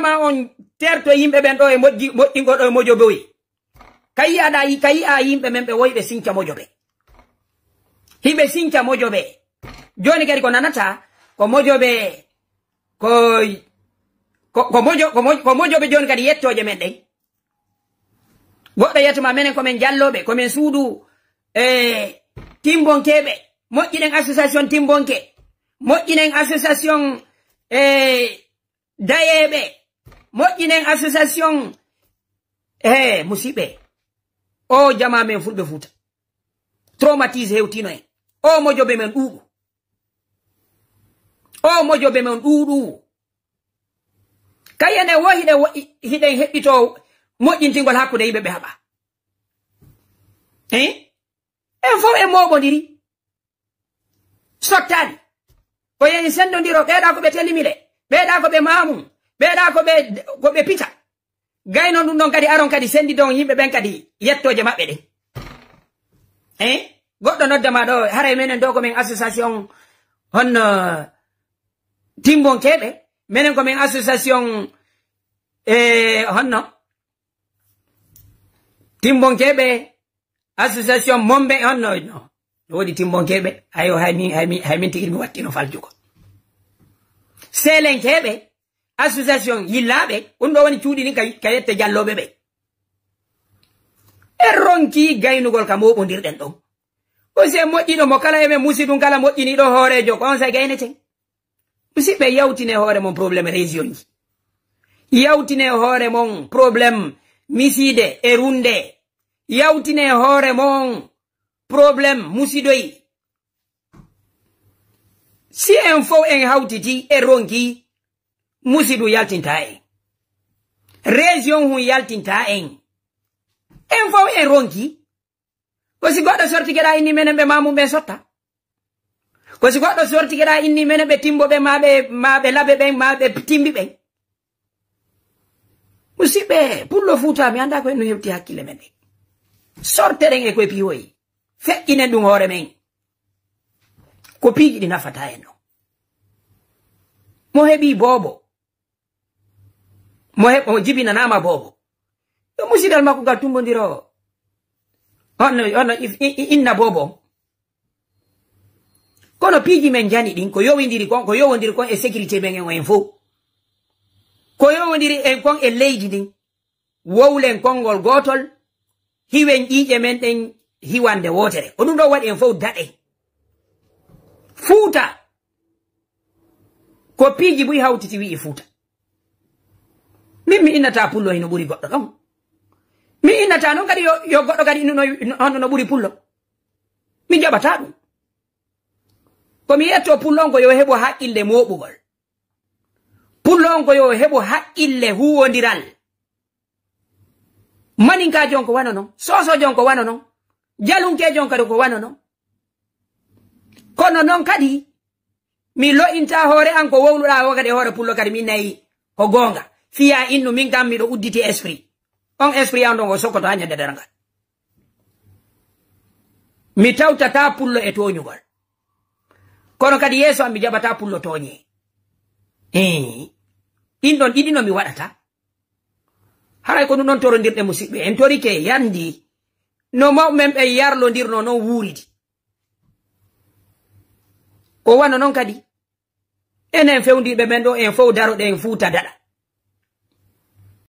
ma on terto yimbe ben do e moƴƴi moƴƴingo ɗo be. moƴo boyi ka yiyaɗa ka yi'a yimɓe men ɓe woyɓe sinca moƴo be himɓe sinca moƴo be joni gari ko nanata ko moƴo be ko ko moƴo ko moƴo be joni gari yettoje men ɗen menen ko men jallobe ko men suudu e timbonkeɓe moƴƴinen association timbonke moƴƴinen association e dayeɓe moƴƴinen association e eh, musiɓɓe o jama men fulɓe futa traumatise hewtino en o mojoɓe men ɗuuɗu o mojoɓe men ɗuuɗu kayene wo hiɗe hiɗen heɓɓito moƴƴintingol hakkude yimɓe ɓe haɓa en eh? en fof en moɓodiri sottani ko yen sendodiro ɓeeɗa ko ɓe telimile ɓeeɗa ko ɓe mamum ɓeeɗa ko ɓe pica gayno ɗum ɗon kadi aron kadi sendi ɗon yimɓe ɓen kadi yettoje maɓɓe ɗe e goɗɗo noddama ɗo haara menen ɗo komin association hon uh, timbon keɓe menen komin association e honno timbon keɓe association momɓe honno no ne woodi timbon keɓe ayo hay min tigiri mi wattino faljugo selen keɓe association yillaɓe ɗum ɗo woni cuuɗi ni ka yette jalloɓe ɓe e ronki gaynugol ka moɓodirɗen ɗon ose moƴƴiɗo mo kala emen musi ɗum kala moƴƴiniɗo hoorejo conseil gayneten musiɓɓe yawtine hoore mon probléme région ji yawtine hoore mon probléme miside e runde yawtine hoore mon probléme musidoyi si en fof en hawtiti e ronki musidu yaltinta en région hun yaltinta en en fof en ronki kosi goɗɗo sorti geɗa inni menen ɓe mamum ɓen sotta kosi goɗɗo sorti geɗa inni menen ɓe timboɓe maɓe maɓe laɓe ɓen maɓe timbi ɓen musiɓɓe pullo futami anda ko en no hewti hakkille men ɗe sorteɗen e koye piwoyi feƴƴinen ɗum hoore men ko piiji ɗi nafata en no mo heɓi boobo mo heɓ omo jibinanama boobo yo musidal makko ngal tumbodiro onno onno inna boobo kono piiji men jani ɗin ko yowidiri kon ko yowodiri kon e sécurité men en en fo ko yowodiri en kon e leydi ndin wowlen konngol gotol hiwen ƴiiƴe men ɗen hiwande wotere o ɗum ɗo waɗi en fof daɗe fuuta ko piiji buy hawtiti wi'i fuuta min mi innata pullo hino ɓuri goɗɗo ɗon mi innata noon kadi yo goɗɗo kadi hono no ɓuri pullo mi jaɓata ɗum komi yetto pullo on ko yo heɓo haqqille moɓugol pullo on ko yo heɓo haqqille huwodiral maninkajo on ko wano non sosojo on ko wano non jalunkejo on kadi ko wano non kono noon kadi mi lo inta hoore an ko wowluɗa o kadi hoore pullo kadi mi nayi ko gonga fiya innu min kam miɗo udditi esprit on esprit ando ngo sokkoto ha ñaddadara ngal mi tawtata pullo e toñugol kono kadi yeeso am mi jaɓata pullo toñe i ɗin ɗon ɗiɗi no mi waɗata haray ko ɗum ɗon torodirɗe musidɓe en torike yandi no mawɓemen ɓe yarlodirno noon wuuridi o wano noon kadi enen fewdiɓe men ɗo en fof daroɗe en fuuta daɗa